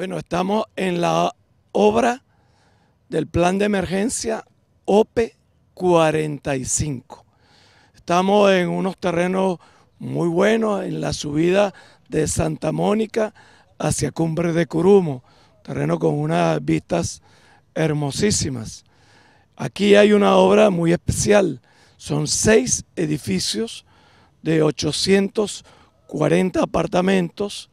Bueno, estamos en la obra del plan de emergencia OPE 45. Estamos en unos terrenos muy buenos en la subida de Santa Mónica hacia Cumbre de Curumo, terreno con unas vistas hermosísimas. Aquí hay una obra muy especial, son seis edificios de 840 apartamentos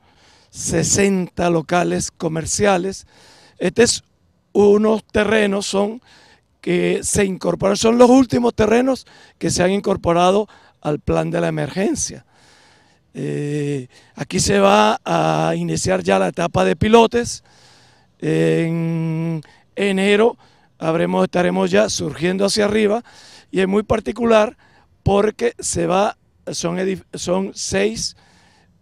60 locales comerciales. Estos unos terrenos son que se incorporaron, son los últimos terrenos que se han incorporado al plan de la emergencia. Eh, aquí se va a iniciar ya la etapa de pilotes. En enero estaremos ya surgiendo hacia arriba y es muy particular porque se va, son, son seis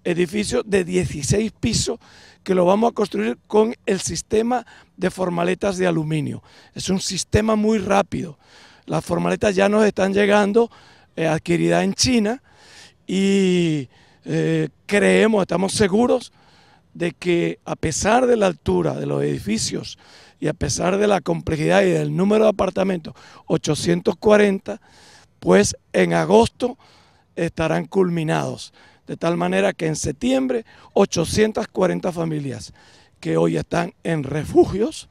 edificio de 16 pisos que lo vamos a construir con el sistema de formaletas de aluminio. Es un sistema muy rápido. Las formaletas ya nos están llegando, eh, adquiridas en China, y eh, creemos, estamos seguros de que a pesar de la altura de los edificios y a pesar de la complejidad y del número de apartamentos, 840, pues en agosto estarán culminados de tal manera que en septiembre 840 familias que hoy están en refugios,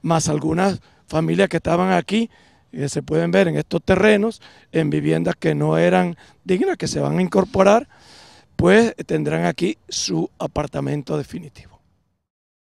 más algunas familias que estaban aquí, que eh, se pueden ver en estos terrenos, en viviendas que no eran dignas, que se van a incorporar, pues tendrán aquí su apartamento definitivo.